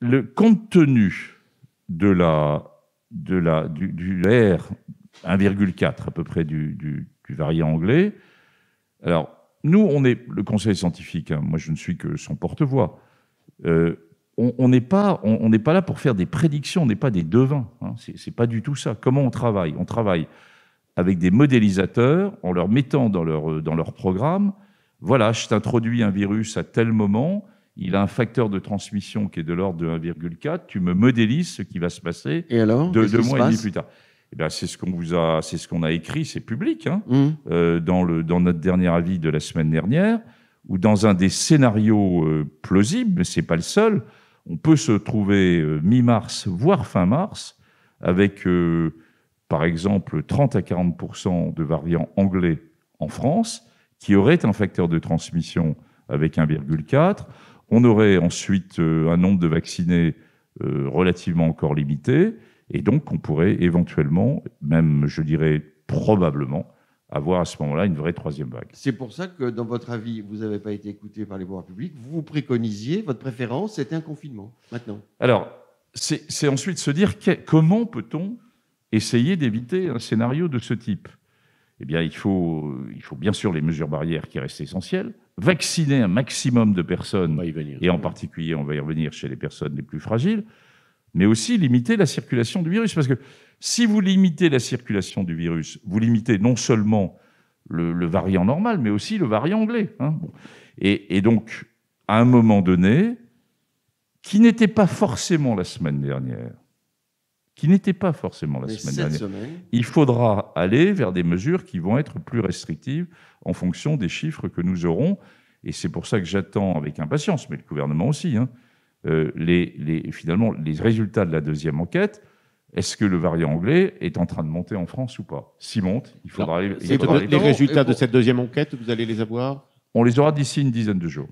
le contenu de la, du, du 1,4 à peu près du, du, variant anglais, alors nous, on est le conseil scientifique, hein, moi je ne suis que son porte-voix. Euh, on n'est pas, là pour faire des prédictions, on n'est pas des devins. Hein. c'est pas du tout ça. Comment on travaille On travaille avec des modélisateurs, en leur mettant dans leur, dans leur programme, voilà, je t'introduis un virus à tel moment, il a un facteur de transmission qui est de l'ordre de 1,4, tu me modélises ce qui va se passer et alors, deux, mois et demi plus tard. Eh c'est ce qu'on vous a, c'est ce qu'on a écrit, c'est public, hein, mmh. euh, dans le dans notre dernier avis de la semaine dernière, ou dans un des scénarios euh, plausibles, mais c'est pas le seul. On peut se trouver euh, mi-mars, voire fin mars, avec par exemple 30 à 40 de variants anglais en France, qui auraient un facteur de transmission avec 1,4. On aurait ensuite euh, un nombre de vaccinés euh, relativement encore limité, et donc on pourrait éventuellement, même je dirais probablement, avoir à ce moment-là une vraie troisième vague. C'est pour ça que dans votre avis, vous n'avez pas été écouté par les pouvoirs publics, vous préconisiez, votre préférence, c'était un confinement, maintenant. Alors, c'est ensuite se dire comment peut-on essayer d'éviter un scénario de ce type eh bien, il faut, il faut bien sûr les mesures barrières qui restent essentielles, vacciner un maximum de personnes, et en particulier, on va y revenir chez les personnes les plus fragiles, mais aussi limiter la circulation du virus. Parce que si vous limitez la circulation du virus, vous limitez non seulement le, variant normal, mais aussi le variant anglais. Hein. et, donc, à un moment donné, qui n'était pas forcément la semaine dernière, qui n'était pas forcément la semaine dernière. Il faudra aller vers des mesures qui vont être plus restrictives en fonction des chiffres que nous aurons. Et c'est pour ça que j'attends avec impatience, mais le gouvernement aussi, hein, euh, les, les, finalement les résultats de la deuxième enquête. Est-ce que le variant anglais est en train de monter en France ou pas S'il monte, il faudra... Non. Il faudra les, résultats de cette deuxième enquête, vous allez les avoir On les aura d'ici une dizaine de jours.